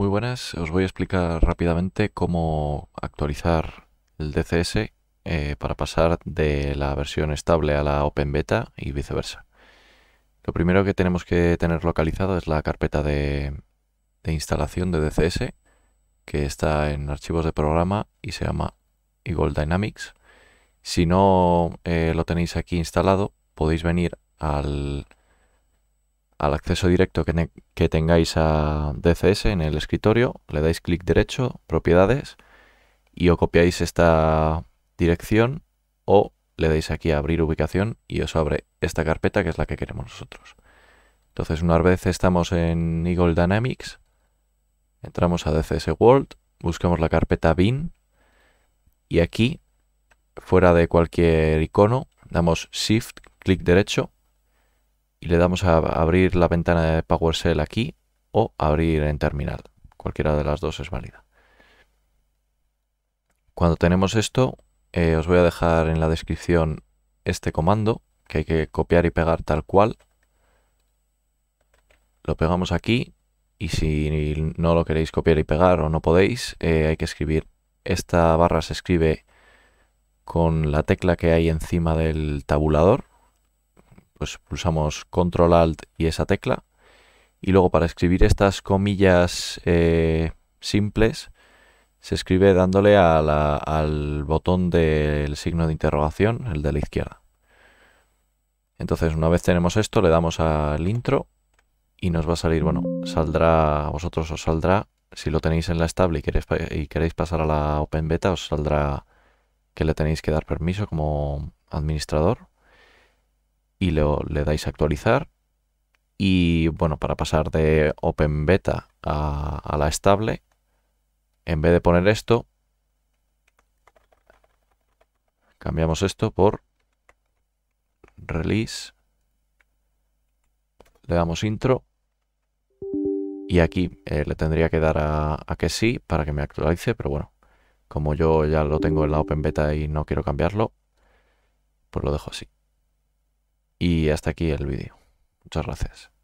Muy buenas, os voy a explicar rápidamente cómo actualizar el DCS eh, para pasar de la versión estable a la Open Beta y viceversa. Lo primero que tenemos que tener localizado es la carpeta de, instalación de DCS, que está en archivos de programa y se llama Eagle Dynamics. Si no eh, lo tenéis aquí instalado, podéis venir al al acceso directo que, tengáis a DCS en el escritorio, le dais clic derecho, propiedades, y o copiáis esta dirección o le dais aquí a abrir ubicación y os abre esta carpeta que es la que queremos nosotros. Entonces una vez estamos en Eagle Dynamics, entramos a DCS World, buscamos la carpeta bin y aquí, fuera de cualquier icono, damos Shift, clic derecho y le damos a abrir la ventana de PowerShell aquí o abrir en terminal. Cualquiera de las dos es válida. Cuando tenemos esto, eh, os voy a dejar en la descripción este comando que hay que copiar y pegar tal cual. Lo pegamos aquí y si no lo queréis copiar y pegar o no podéis, eh, hay que escribir. Esta barra se escribe con la tecla que hay encima del tabulador pues pulsamos Control Alt y esa tecla. Y luego para escribir estas comillas eh, simples se escribe dándole al botón del signo de interrogación, el de la izquierda. Entonces una vez tenemos esto le damos al intro y nos va a salir, bueno, saldrá, a vosotros os saldrá, si lo tenéis en la estable y y queréis pasar a la Open Beta os saldrá que le tenéis que dar permiso como administrador y le dais a actualizar. Y bueno, para pasar de Open Beta a, la estable, en vez de poner esto, cambiamos esto por Release, le damos Intro y aquí eh, le tendría que dar a, a, que sí para que me actualice, pero bueno, como yo ya lo tengo en la Open Beta y no quiero cambiarlo, pues lo dejo así. Y hasta aquí el vídeo. Muchas gracias.